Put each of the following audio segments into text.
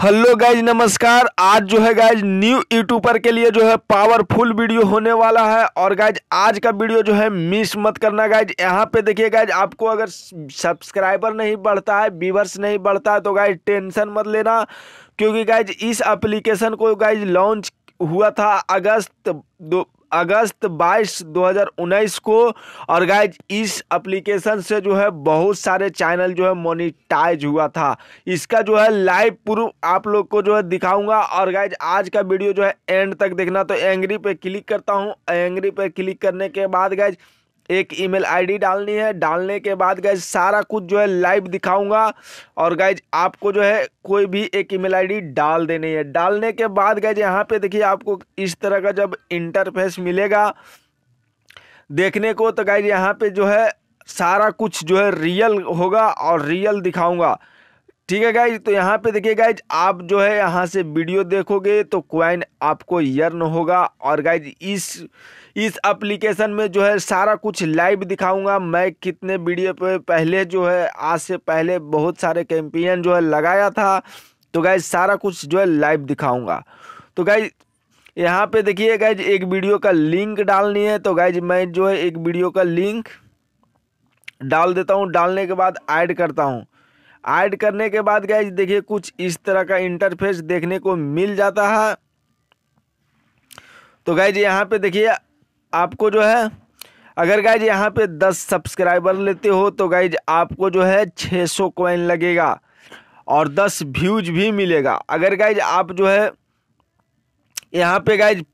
hello guys नमस्कार आज जो है गाइज न्यू यूट्यूबर के लिए जो है पावरफुल वीडियो होने वाला है और गाइज आज का वीडियो जो है मिस मत करना गाइज यहाँ पे देखिए गाइज आपको अगर सब्सक्राइबर नहीं बढ़ता है व्यूवर्स नहीं बढ़ता है तो गाइज टेंशन मत लेना क्योंकि गाइज इस एप्लीकेशन को गाइज लॉन्च हुआ था अगस्त दो अगस्त 22 2019 को और गाइज इस एप्लीकेशन से जो है बहुत सारे चैनल जो है मोनिटाइज हुआ था इसका जो है लाइव प्रूफ आप लोग को जो है दिखाऊंगा और गाइज आज का वीडियो जो है एंड तक देखना तो एंग्री पे क्लिक करता हूँ एंग्री पे क्लिक करने के बाद गाइज एक ईमेल आईडी डालनी है डालने के बाद गैज सारा कुछ जो है लाइव दिखाऊंगा और गैज आपको जो है कोई भी एक ईमेल आईडी डाल देनी है डालने के बाद गैज यहाँ पे देखिए आपको इस तरह का जब इंटरफेस मिलेगा देखने को तो गैज यहाँ पे जो है सारा कुछ जो है रियल होगा और रियल दिखाऊंगा ठीक है गाइज तो यहाँ पे देखिए गाइज आप जो है यहाँ से वीडियो देखोगे तो क्वाइन आपको यर्न होगा और गाइज इस इस एप्लीकेशन में जो है सारा कुछ लाइव दिखाऊंगा मैं कितने वीडियो पे पहले जो है आज से पहले बहुत सारे कैंपियन जो है लगाया था तो गाइज सारा कुछ जो है लाइव दिखाऊंगा तो गाइज यहाँ पे देखिए गाइज एक वीडियो का लिंक डालनी है तो गाइज मैं जो है एक वीडियो का लिंक डाल देता हूँ डालने के बाद ऐड करता हूँ ऐड करने के बाद गैज देखिए कुछ इस तरह का इंटरफेस देखने को मिल जाता है तो गैज यहाँ पे देखिए आपको जो है अगर गाइज यहाँ पे 10 सब्सक्राइबर लेते हो तो गाइज आपको जो है 600 कॉइन लगेगा और 10 व्यूज भी मिलेगा अगर गाइज आप जो है यहाँ पे गाइज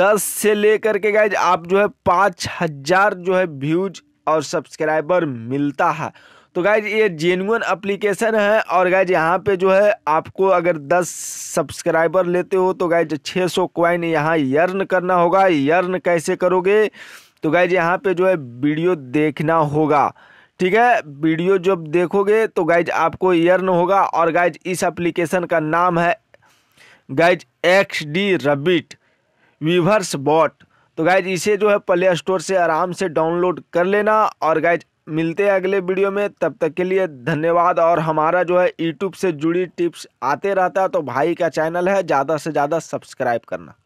10 से लेकर के गाइज आप जो है पाँच हज़ार जो है व्यूज और सब्सक्राइबर मिलता है तो गाइज ये जेन्यून अप्लीकेशन है और गाइज यहाँ पे जो है आपको अगर 10 सब्सक्राइबर लेते हो तो गाइज 600 सौ क्वाइन यहाँ यर्न करना होगा यर्न कैसे करोगे तो गाइज यहाँ पे जो है वीडियो देखना होगा ठीक है वीडियो जब देखोगे तो गाइज आपको यर्न होगा और गाइज इस एप्लीकेशन का नाम है guys X D rabbit weavers bot तो गाइज इसे जो है प्ले स्टोर से आराम से डाउनलोड कर लेना और गाइज मिलते हैं अगले वीडियो में तब तक के लिए धन्यवाद और हमारा जो है यूट्यूब से जुड़ी टिप्स आते रहता है तो भाई का चैनल है ज़्यादा से ज़्यादा सब्सक्राइब करना